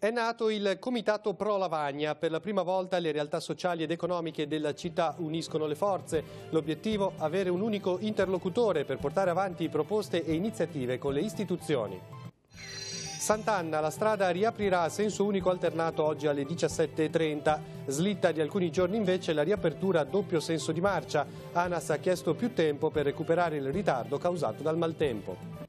È nato il Comitato Pro Lavagna. Per la prima volta le realtà sociali ed economiche della città uniscono le forze. L'obiettivo è avere un unico interlocutore per portare avanti proposte e iniziative con le istituzioni. Sant'Anna, la strada riaprirà a senso unico alternato oggi alle 17.30. Slitta di alcuni giorni invece la riapertura a doppio senso di marcia. ANAS ha chiesto più tempo per recuperare il ritardo causato dal maltempo.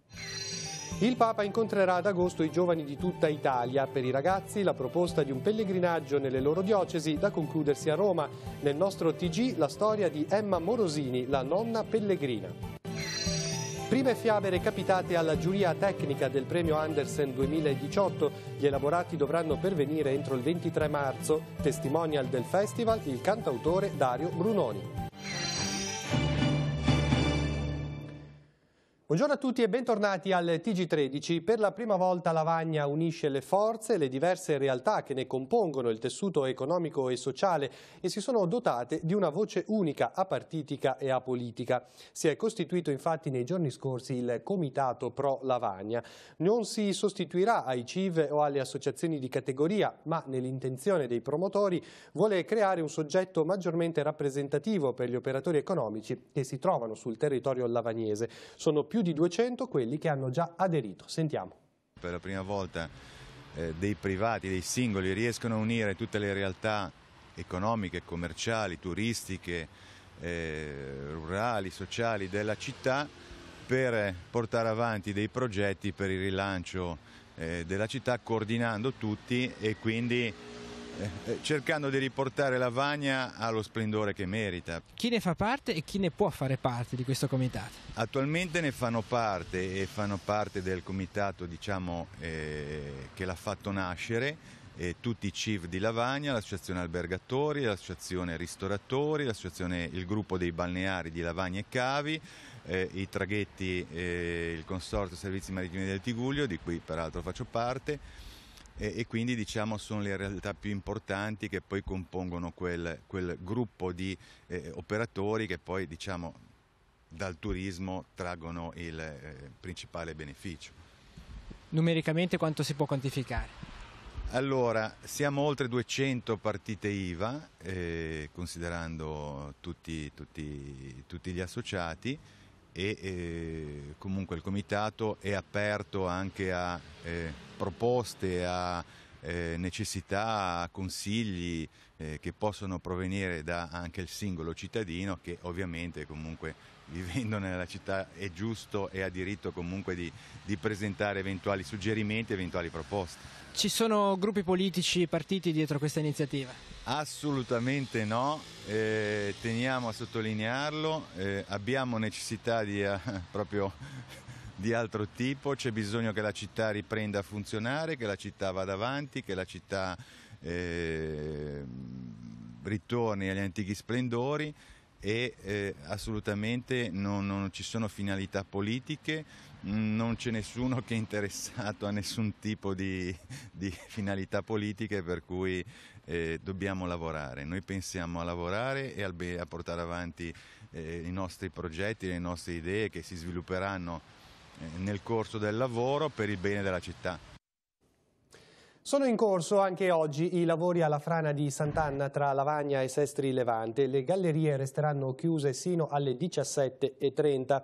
Il Papa incontrerà ad agosto i giovani di tutta Italia. Per i ragazzi la proposta di un pellegrinaggio nelle loro diocesi da concludersi a Roma. Nel nostro TG la storia di Emma Morosini, la nonna pellegrina. Prime fiabe capitate alla giuria tecnica del premio Andersen 2018. Gli elaborati dovranno pervenire entro il 23 marzo. Testimonial del festival il cantautore Dario Brunoni. Buongiorno a tutti e bentornati al TG13. Per la prima volta Lavagna unisce le forze, le diverse realtà che ne compongono il tessuto economico e sociale e si sono dotate di una voce unica a partitica e a politica. Si è costituito infatti nei giorni scorsi il Comitato Pro Lavagna. Non si sostituirà ai CIV o alle associazioni di categoria, ma nell'intenzione dei promotori vuole creare un soggetto maggiormente rappresentativo per gli operatori economici che si trovano sul territorio lavagnese. Sono più più di 200 quelli che hanno già aderito. Sentiamo. Per la prima volta eh, dei privati, dei singoli, riescono a unire tutte le realtà economiche, commerciali, turistiche, eh, rurali, sociali della città per eh, portare avanti dei progetti per il rilancio eh, della città coordinando tutti e quindi eh, eh, cercando di riportare Lavagna allo splendore che merita. Chi ne fa parte e chi ne può fare parte di questo comitato? Attualmente ne fanno parte e fanno parte del comitato diciamo, eh, che l'ha fatto nascere eh, tutti i CIV di Lavagna, l'associazione albergatori, l'associazione ristoratori, il gruppo dei balneari di Lavagna e Cavi, eh, i traghetti, eh, il consorzio servizi marittimi del Tiguglio di cui peraltro faccio parte e, e quindi diciamo sono le realtà più importanti che poi compongono quel, quel gruppo di eh, operatori che poi diciamo dal turismo traggono il eh, principale beneficio. Numericamente quanto si può quantificare? Allora, siamo oltre 200 partite IVA, eh, considerando tutti, tutti, tutti, gli associati, e eh, comunque il comitato è aperto anche a eh, proposte, a eh, necessità, a consigli eh, che possono provenire da anche il singolo cittadino che ovviamente comunque vivendo nella città è giusto e ha diritto comunque di, di presentare eventuali suggerimenti, eventuali proposte. Ci sono gruppi politici e partiti dietro questa iniziativa? Assolutamente no, eh, teniamo a sottolinearlo, eh, abbiamo necessità di, eh, proprio di altro tipo, c'è bisogno che la città riprenda a funzionare, che la città vada avanti, che la città eh, ritorni agli antichi splendori e eh, assolutamente non, non, ci sono finalità politiche, non c'è nessuno che è interessato a nessun tipo di, di finalità politiche, per cui eh, dobbiamo lavorare, noi pensiamo a lavorare e a portare avanti eh, i nostri progetti, le nostre idee che si svilupperanno eh, nel corso del lavoro per il bene della città. Sono in corso anche oggi i lavori alla frana di Sant'Anna tra Lavagna e Sestri Levante. Le gallerie resteranno chiuse sino alle 17.30.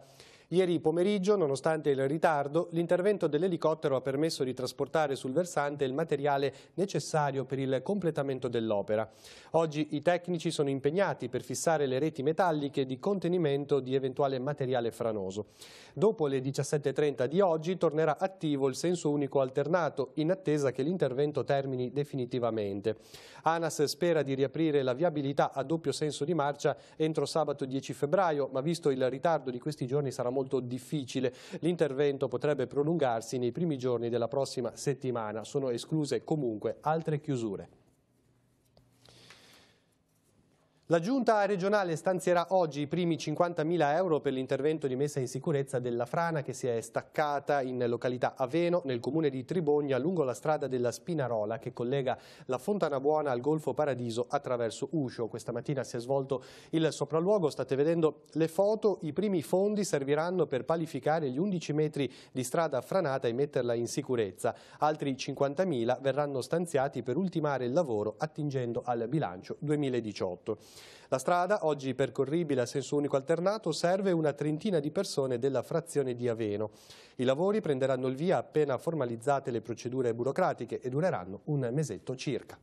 Ieri pomeriggio, nonostante il ritardo, l'intervento dell'elicottero ha permesso di trasportare sul versante il materiale necessario per il completamento dell'opera. Oggi i tecnici sono impegnati per fissare le reti metalliche di contenimento di eventuale materiale franoso. Dopo le 17.30 di oggi tornerà attivo il senso unico alternato in attesa che l'intervento termini definitivamente. ANAS spera di riaprire la viabilità a doppio senso di marcia entro sabato 10 febbraio, ma visto il ritardo di questi giorni sarà molto molto difficile. L'intervento potrebbe prolungarsi nei primi giorni della prossima settimana. Sono escluse comunque altre chiusure. La giunta regionale stanzierà oggi i primi 50.000 euro per l'intervento di messa in sicurezza della frana che si è staccata in località Aveno, nel comune di Tribogna, lungo la strada della Spinarola che collega la Fontana Buona al Golfo Paradiso attraverso Uscio. Questa mattina si è svolto il sopralluogo, state vedendo le foto, i primi fondi serviranno per palificare gli 11 metri di strada franata e metterla in sicurezza. Altri 50.000 verranno stanziati per ultimare il lavoro attingendo al bilancio 2018. La strada, oggi percorribile a senso unico alternato, serve una trentina di persone della frazione di Aveno. I lavori prenderanno il via appena formalizzate le procedure burocratiche e dureranno un mesetto circa.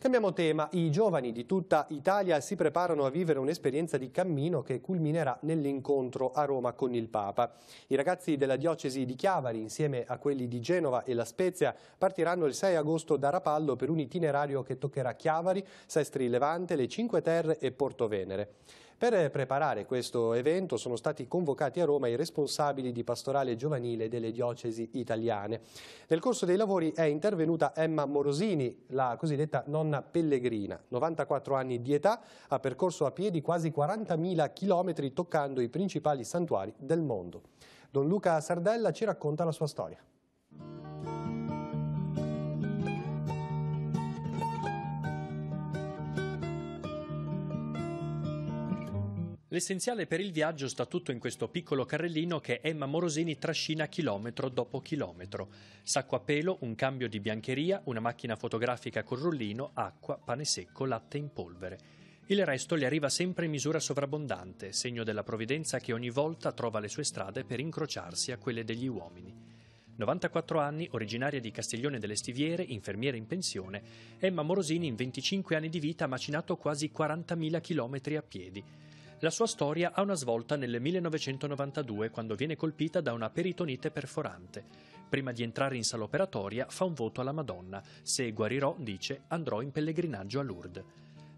Cambiamo tema, i giovani di tutta Italia si preparano a vivere un'esperienza di cammino che culminerà nell'incontro a Roma con il Papa. I ragazzi della diocesi di Chiavari, insieme a quelli di Genova e La Spezia, partiranno il 6 agosto da Rapallo per un itinerario che toccherà Chiavari, Sestri Levante, le Cinque Terre e Porto Venere. Per preparare questo evento sono stati convocati a Roma i responsabili di pastorale giovanile delle diocesi italiane. Nel corso dei lavori è intervenuta Emma Morosini, la cosiddetta nonna pellegrina. 94 anni di età, ha percorso a piedi quasi 40.000 chilometri toccando i principali santuari del mondo. Don Luca Sardella ci racconta la sua storia. L'essenziale per il viaggio sta tutto in questo piccolo carrellino che Emma Morosini trascina chilometro dopo chilometro. Sacco a pelo, un cambio di biancheria, una macchina fotografica col rullino, acqua, pane secco, latte in polvere. Il resto le arriva sempre in misura sovrabbondante, segno della provvidenza che ogni volta trova le sue strade per incrociarsi a quelle degli uomini. 94 anni, originaria di Castiglione delle Stiviere, infermiera in pensione, Emma Morosini in 25 anni di vita ha macinato quasi 40.000 chilometri a piedi. La sua storia ha una svolta nel 1992 quando viene colpita da una peritonite perforante. Prima di entrare in sala operatoria fa un voto alla Madonna. Se guarirò, dice, andrò in pellegrinaggio a Lourdes.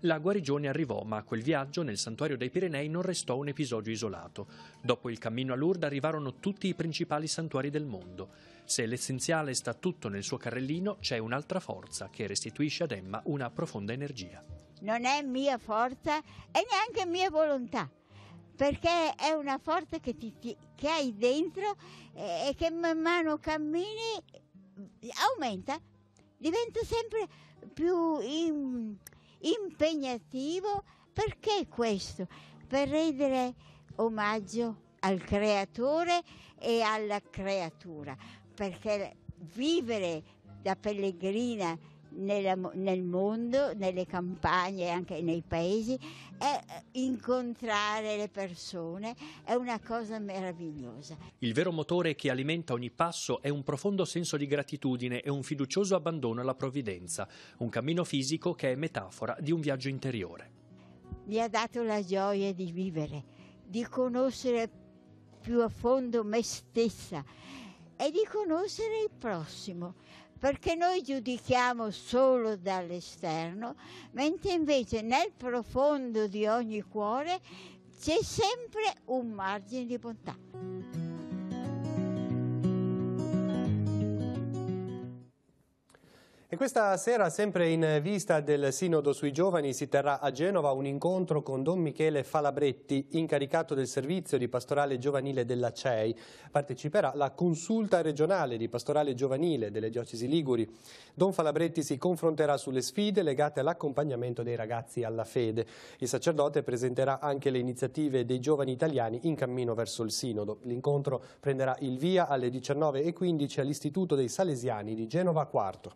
La guarigione arrivò, ma a quel viaggio nel santuario dei Pirenei non restò un episodio isolato. Dopo il cammino a Lourdes arrivarono tutti i principali santuari del mondo. Se l'essenziale sta tutto nel suo carrellino, c'è un'altra forza che restituisce ad Emma una profonda energia non è mia forza e neanche mia volontà, perché è una forza che, ti, ti, che hai dentro e, e che man mano cammini aumenta, diventa sempre più in, impegnativo. Perché questo? Per rendere omaggio al creatore e alla creatura, perché vivere da pellegrina nella, nel mondo, nelle campagne e anche nei paesi, è eh, incontrare le persone, è una cosa meravigliosa. Il vero motore che alimenta ogni passo è un profondo senso di gratitudine e un fiducioso abbandono alla provvidenza, un cammino fisico che è metafora di un viaggio interiore. Mi ha dato la gioia di vivere, di conoscere più a fondo me stessa e di conoscere il prossimo perché noi giudichiamo solo dall'esterno, mentre invece nel profondo di ogni cuore c'è sempre un margine di bontà. E questa sera, sempre in vista del Sinodo sui Giovani, si terrà a Genova un incontro con Don Michele Falabretti, incaricato del servizio di pastorale giovanile della CEI. Parteciperà la consulta regionale di pastorale giovanile delle diocesi Liguri. Don Falabretti si confronterà sulle sfide legate all'accompagnamento dei ragazzi alla fede. Il sacerdote presenterà anche le iniziative dei giovani italiani in cammino verso il Sinodo. L'incontro prenderà il via alle 19.15 all'Istituto dei Salesiani di Genova IV.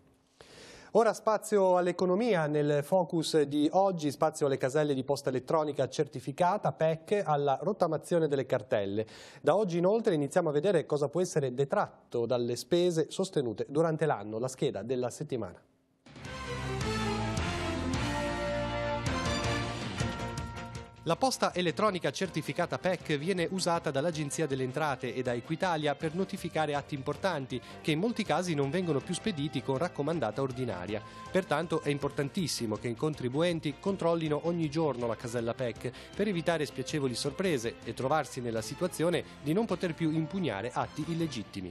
Ora spazio all'economia nel focus di oggi, spazio alle caselle di posta elettronica certificata, PEC, alla rottamazione delle cartelle. Da oggi inoltre iniziamo a vedere cosa può essere detratto dalle spese sostenute durante l'anno, la scheda della settimana. La posta elettronica certificata PEC viene usata dall'Agenzia delle Entrate e da Equitalia per notificare atti importanti che in molti casi non vengono più spediti con raccomandata ordinaria. Pertanto è importantissimo che i contribuenti controllino ogni giorno la casella PEC per evitare spiacevoli sorprese e trovarsi nella situazione di non poter più impugnare atti illegittimi.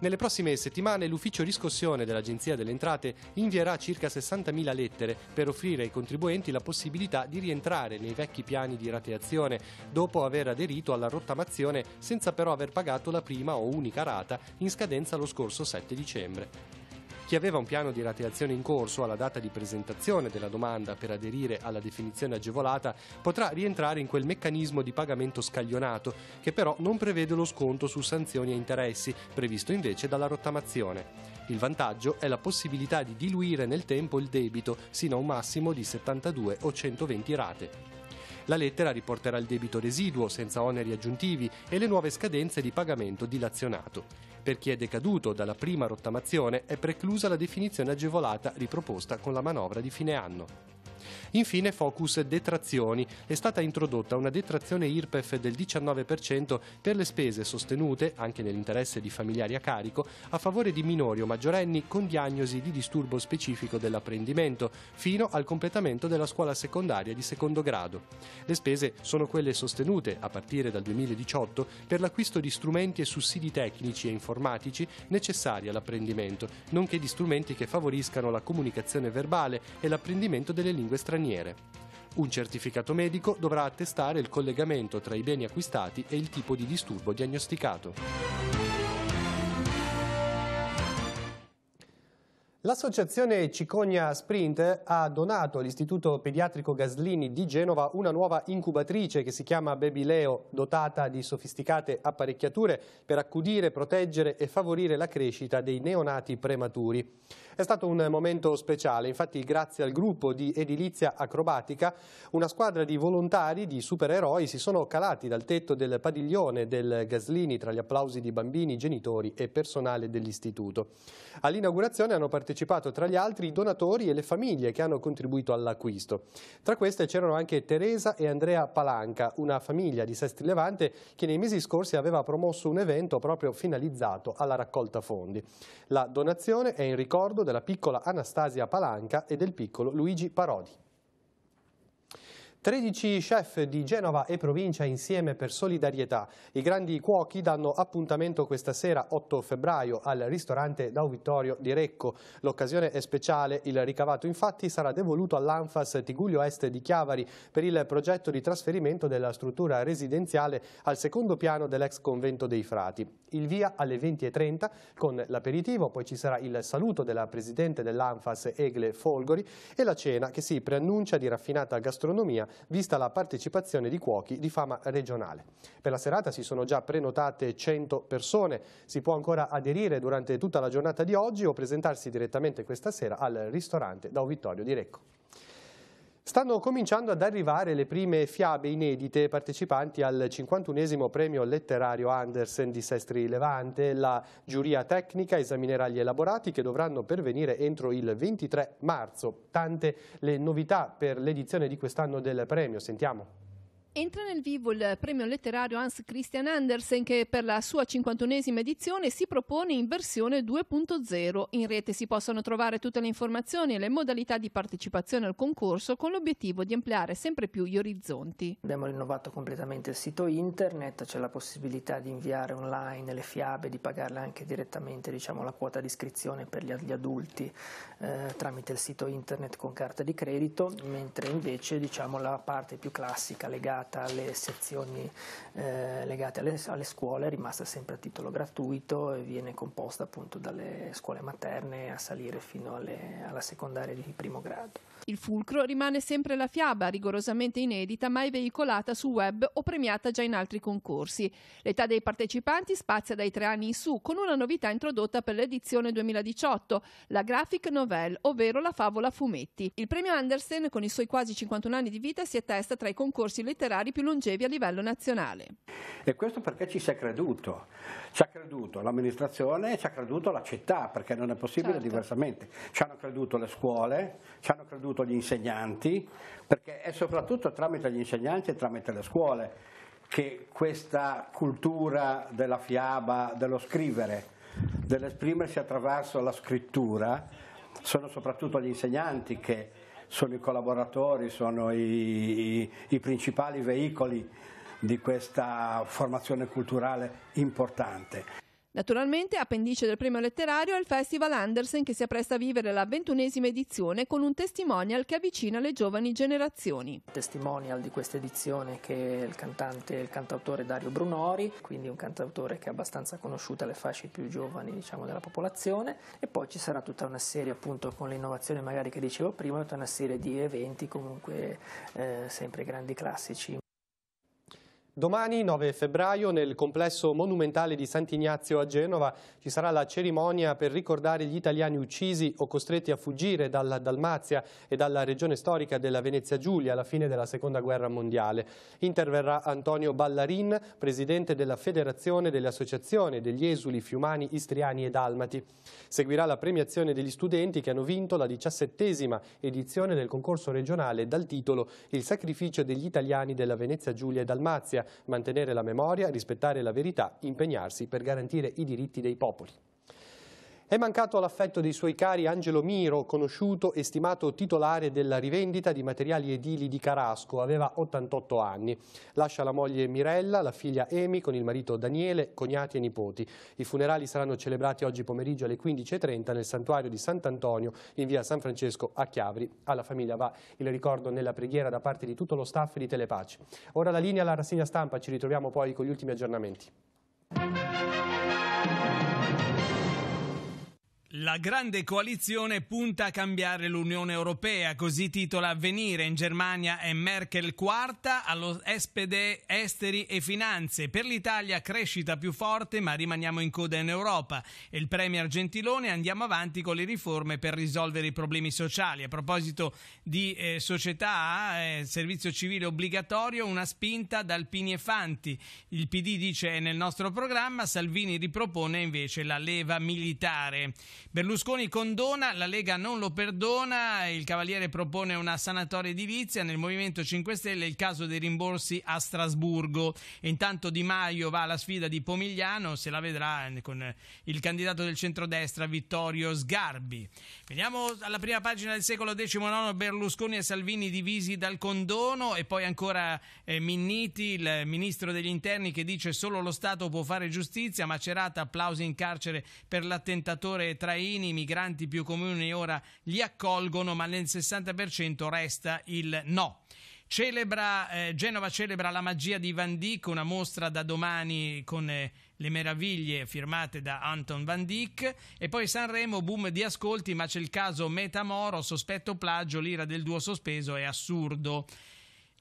Nelle prossime settimane l'ufficio riscossione dell'Agenzia delle Entrate invierà circa 60.000 lettere per offrire ai contribuenti la possibilità di rientrare nei vecchi piani di rateazione dopo aver aderito alla rottamazione senza però aver pagato la prima o unica rata in scadenza lo scorso 7 dicembre. Chi aveva un piano di rateazione in corso alla data di presentazione della domanda per aderire alla definizione agevolata potrà rientrare in quel meccanismo di pagamento scaglionato che però non prevede lo sconto su sanzioni e interessi, previsto invece dalla rottamazione. Il vantaggio è la possibilità di diluire nel tempo il debito sino a un massimo di 72 o 120 rate. La lettera riporterà il debito residuo senza oneri aggiuntivi e le nuove scadenze di pagamento dilazionato. Per chi è decaduto dalla prima rottamazione è preclusa la definizione agevolata riproposta con la manovra di fine anno. Infine focus detrazioni. È stata introdotta una detrazione IRPEF del 19% per le spese sostenute, anche nell'interesse di familiari a carico, a favore di minori o maggiorenni con diagnosi di disturbo specifico dell'apprendimento, fino al completamento della scuola secondaria di secondo grado. Le spese sono quelle sostenute, a partire dal 2018, per l'acquisto di strumenti e sussidi tecnici e informatici necessari all'apprendimento, nonché di strumenti che favoriscano la comunicazione verbale e l'apprendimento delle lingue straniere straniere. Un certificato medico dovrà attestare il collegamento tra i beni acquistati e il tipo di disturbo diagnosticato. L'associazione Cicogna Sprint ha donato all'Istituto Pediatrico Gaslini di Genova una nuova incubatrice che si chiama Baby dotata di sofisticate apparecchiature per accudire, proteggere e favorire la crescita dei neonati prematuri. È stato un momento speciale, infatti grazie al gruppo di edilizia acrobatica una squadra di volontari, di supereroi si sono calati dal tetto del padiglione del Gaslini tra gli applausi di bambini, genitori e personale dell'istituto. All'inaugurazione hanno partecipato tra gli altri i donatori e le famiglie che hanno contribuito all'acquisto. Tra queste c'erano anche Teresa e Andrea Palanca, una famiglia di Sestri Levante che nei mesi scorsi aveva promosso un evento proprio finalizzato alla raccolta fondi. La donazione è in ricordo della piccola Anastasia Palanca e del piccolo Luigi Parodi. 13 chef di Genova e provincia insieme per solidarietà. I grandi cuochi danno appuntamento questa sera 8 febbraio al ristorante Dau Vittorio di Recco. L'occasione è speciale, il ricavato infatti sarà devoluto all'Anfas Tiguglio Est di Chiavari per il progetto di trasferimento della struttura residenziale al secondo piano dell'ex convento dei Frati. Il via alle 20.30 con l'aperitivo, poi ci sarà il saluto della Presidente dell'Anfas Egle Folgori e la cena che si preannuncia di raffinata gastronomia vista la partecipazione di cuochi di fama regionale. Per la serata si sono già prenotate 100 persone, si può ancora aderire durante tutta la giornata di oggi o presentarsi direttamente questa sera al ristorante da Vittorio di Recco. Stanno cominciando ad arrivare le prime fiabe inedite partecipanti al 51 premio letterario Andersen di Sestri Levante. La giuria tecnica esaminerà gli elaborati che dovranno pervenire entro il 23 marzo. Tante le novità per l'edizione di quest'anno del premio. Sentiamo. Entra nel vivo il premio letterario Hans Christian Andersen che per la sua 51esima edizione si propone in versione 2.0. In rete si possono trovare tutte le informazioni e le modalità di partecipazione al concorso con l'obiettivo di ampliare sempre più gli orizzonti. Abbiamo rinnovato completamente il sito internet, c'è la possibilità di inviare online le fiabe, di pagarle anche direttamente diciamo, la quota di iscrizione per gli adulti eh, tramite il sito internet con carta di credito, mentre invece diciamo, la parte più classica legata legata alle sezioni eh, legate alle, alle, scuole è rimasta sempre a titolo gratuito e viene composta appunto dalle scuole materne a salire fino alle, alla secondaria di primo grado. Il fulcro rimane sempre la fiaba, rigorosamente inedita, mai veicolata su web o premiata già in altri concorsi. L'età dei partecipanti spazia dai tre anni in su, con una novità introdotta per l'edizione 2018, la graphic novel, ovvero la favola fumetti. Il premio Andersen, con i suoi quasi 51 anni di vita, si attesta tra i concorsi letterari più longevi a livello nazionale. E questo perché ci si è creduto. Ci ha creduto l'amministrazione, ci ha creduto la città, perché non è possibile certo. diversamente. Ci hanno creduto le scuole, ci hanno creduto soprattutto gli insegnanti, perché è soprattutto tramite gli insegnanti e tramite le scuole che questa cultura della fiaba, dello scrivere, dell'esprimersi attraverso la scrittura, sono soprattutto gli insegnanti che sono i collaboratori, sono i, i, i principali veicoli di questa formazione culturale importante. Naturalmente, appendice del premio letterario è il Festival Andersen che si appresta a vivere la ventunesima edizione con un testimonial che avvicina le giovani generazioni. Testimonial di questa edizione che è il cantante e il cantautore Dario Brunori, quindi un cantautore che è abbastanza conosciuto alle fasce più giovani diciamo, della popolazione e poi ci sarà tutta una serie appunto con l'innovazione magari che dicevo prima, tutta una serie di eventi comunque eh, sempre grandi classici. Domani, 9 febbraio, nel complesso monumentale di Sant'Ignazio a Genova ci sarà la cerimonia per ricordare gli italiani uccisi o costretti a fuggire dalla Dalmazia e dalla regione storica della Venezia Giulia alla fine della Seconda Guerra Mondiale. Interverrà Antonio Ballarin, presidente della Federazione delle Associazioni degli Esuli Fiumani, Istriani e Dalmati. Seguirà la premiazione degli studenti che hanno vinto la diciassettesima edizione del concorso regionale dal titolo Il sacrificio degli italiani della Venezia Giulia e Dalmazia mantenere la memoria, rispettare la verità, impegnarsi per garantire i diritti dei popoli. È mancato l'affetto dei suoi cari Angelo Miro, conosciuto e stimato titolare della rivendita di materiali edili di Carasco, aveva 88 anni. Lascia la moglie Mirella, la figlia Emi con il marito Daniele, cognati e nipoti. I funerali saranno celebrati oggi pomeriggio alle 15.30 nel santuario di Sant'Antonio in via San Francesco a Chiavri. Alla famiglia va il ricordo nella preghiera da parte di tutto lo staff di Telepace. Ora la linea alla rassegna stampa, ci ritroviamo poi con gli ultimi aggiornamenti. La grande coalizione punta a cambiare l'Unione Europea, così titola Avvenire. In Germania è Merkel quarta, allo SPD esteri e finanze. Per l'Italia crescita più forte, ma rimaniamo in coda in Europa. E il Premier Gentilone andiamo avanti con le riforme per risolvere i problemi sociali. A proposito di eh, società, eh, servizio civile obbligatorio, una spinta da Alpini e Fanti. Il PD dice è nel nostro programma, Salvini ripropone invece la leva militare. Berlusconi condona, la Lega non lo perdona, il Cavaliere propone una sanatoria edilizia, nel Movimento 5 Stelle il caso dei rimborsi a Strasburgo. E intanto Di Maio va alla sfida di Pomigliano, se la vedrà eh, con il candidato del centrodestra Vittorio Sgarbi. Veniamo alla prima pagina del secolo XIX, Berlusconi e Salvini divisi dal condono e poi ancora eh, Minniti, il ministro degli interni che dice solo lo Stato può fare giustizia, Macerata applausi in carcere per l'attentatore tra ucraini, i migranti più comuni ora li accolgono, ma nel 60% resta il no. Celebra, eh, Genova celebra la magia di Van Dyck, una mostra da domani con eh, le meraviglie firmate da Anton Van Dyck e poi Sanremo, boom di ascolti, ma c'è il caso Metamoro, sospetto plagio, l'ira del duo sospeso è assurdo.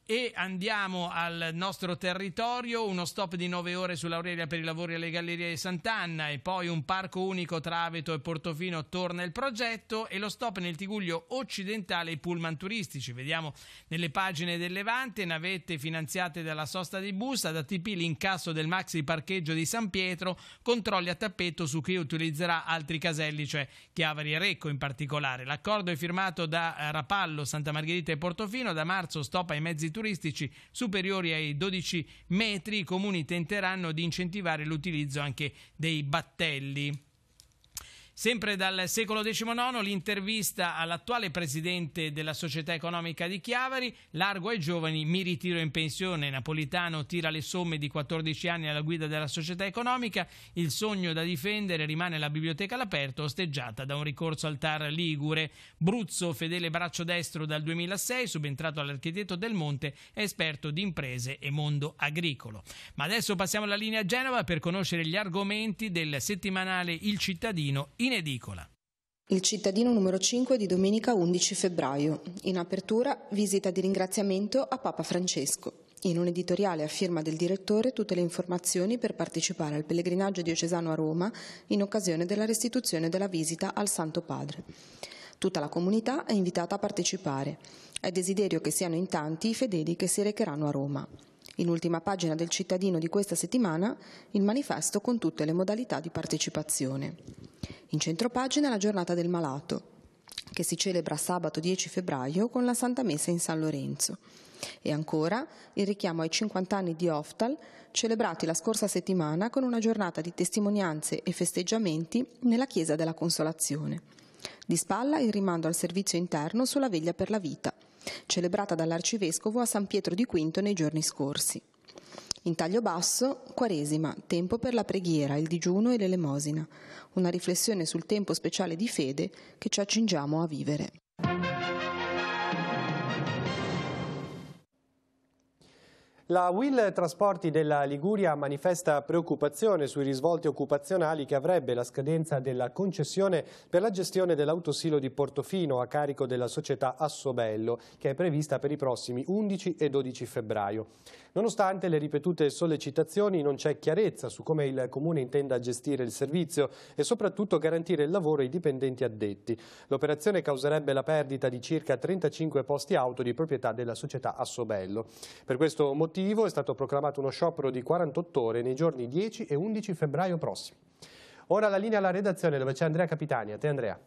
E andiamo al nostro territorio, uno stop di 9 ore sull'Aurelia per i lavori alle Gallerie di Sant'Anna e poi un parco unico tra Aveto e Portofino torna il progetto e lo stop nel Tiguglio occidentale i pullman turistici. Vediamo nelle pagine del Levante, navette finanziate dalla sosta di Busta, da TP l'incasso del maxi parcheggio di San Pietro, controlli a tappeto su chi utilizzerà altri caselli, cioè Chiavari e Recco in particolare. L'accordo è firmato da eh, Rapallo, Santa Margherita e Portofino, da marzo stop ai mezzi turistici turistici superiori ai 12 metri, i comuni tenteranno di incentivare l'utilizzo anche dei battelli. Sempre dal secolo XIX l'intervista all'attuale presidente della Società Economica di Chiavari, largo ai giovani, mi ritiro in pensione, Napolitano tira le somme di 14 anni alla guida della Società Economica, il sogno da difendere rimane la biblioteca all'aperto, osteggiata da un ricorso al TAR Ligure. Bruzzo, fedele braccio destro dal 2006, subentrato all'architetto Del Monte, esperto di imprese e mondo agricolo. Ma adesso passiamo alla linea a Genova per conoscere gli argomenti del settimanale Il Cittadino in in edicola. Il cittadino numero 5 di domenica 11 febbraio. In apertura visita di ringraziamento a Papa Francesco. In un editoriale a firma del direttore tutte le informazioni per partecipare al pellegrinaggio diocesano a Roma in occasione della restituzione della visita al Santo Padre. Tutta la comunità è invitata a partecipare. È desiderio che siano in tanti i fedeli che si recheranno a Roma. In ultima pagina del cittadino di questa settimana il manifesto con tutte le modalità di partecipazione. In centro pagina la giornata del malato, che si celebra sabato 10 febbraio con la Santa Messa in San Lorenzo. E ancora il richiamo ai 50 anni di Oftal, celebrati la scorsa settimana con una giornata di testimonianze e festeggiamenti nella Chiesa della Consolazione. Di spalla il rimando al servizio interno sulla veglia per la vita, celebrata dall'arcivescovo a San Pietro di Quinto nei giorni scorsi. In taglio basso, Quaresima, tempo per la preghiera, il digiuno e l'elemosina, una riflessione sul tempo speciale di fede che ci accingiamo a vivere. La Will Trasporti della Liguria manifesta preoccupazione sui risvolti occupazionali che avrebbe la scadenza della concessione per la gestione dell'autosilo di Portofino a carico della società Assobello, che è prevista per i prossimi 11 e 12 febbraio. Nonostante le ripetute sollecitazioni non c'è chiarezza su come il Comune intenda gestire il servizio e soprattutto garantire il lavoro ai dipendenti addetti. L'operazione causerebbe la perdita di circa 35 posti auto di proprietà della società Assobello. Per questo motivo motivo è stato proclamato uno sciopero di 48 ore nei giorni 10 e 11 febbraio prossimi. Ora la linea alla redazione dove c'è Andrea Capitani. A te Andrea.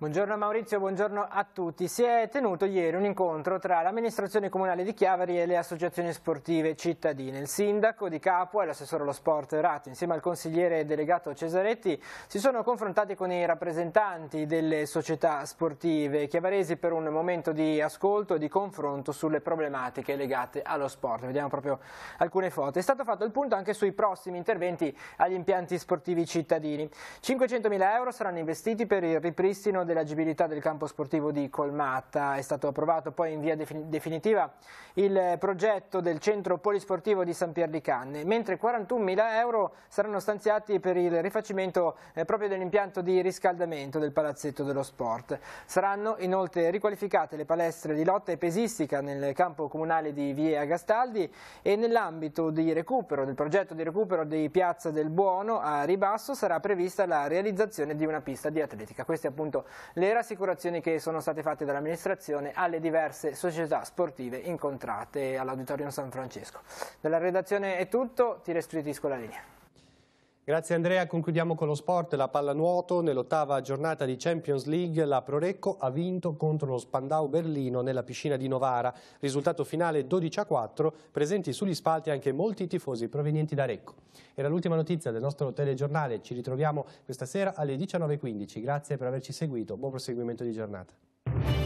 Buongiorno Maurizio, buongiorno a tutti. Si è tenuto ieri un incontro tra l'amministrazione comunale di Chiavari e le associazioni sportive cittadine. Il sindaco di Capua e l'assessore allo sport Ratti, insieme al consigliere delegato Cesaretti, si sono confrontati con i rappresentanti delle società sportive chiavaresi per un momento di ascolto e di confronto sulle problematiche legate allo sport. Vediamo proprio alcune foto. È stato fatto il punto anche sui prossimi interventi agli impianti sportivi cittadini. 500.000 euro saranno investiti per il ripristino dell'agibilità del campo sportivo di Colmatta. È stato approvato poi in via definitiva il progetto del centro polisportivo di San Pier di Canne, mentre 41.000 euro saranno stanziati per il rifacimento eh, proprio dell'impianto di riscaldamento del palazzetto dello sport. Saranno inoltre riqualificate le palestre di lotta e pesistica nel campo comunale di Via Gastaldi e nell'ambito di recupero, del progetto di recupero di Piazza del Buono a Ribasso sarà prevista la realizzazione di una pista di atletica. Questi appunto le rassicurazioni che sono state fatte dall'amministrazione alle diverse società sportive incontrate all'Auditorium San Francesco. Dalla redazione è tutto, ti restituisco la linea. Grazie Andrea, concludiamo con lo sport, la pallanuoto, nell'ottava giornata di Champions League la Prorecco ha vinto contro lo Spandau Berlino nella piscina di Novara, risultato finale 12 a 4, presenti sugli spalti anche molti tifosi provenienti da Recco. Era l'ultima notizia del nostro telegiornale, ci ritroviamo questa sera alle 19.15, grazie per averci seguito, buon proseguimento di giornata.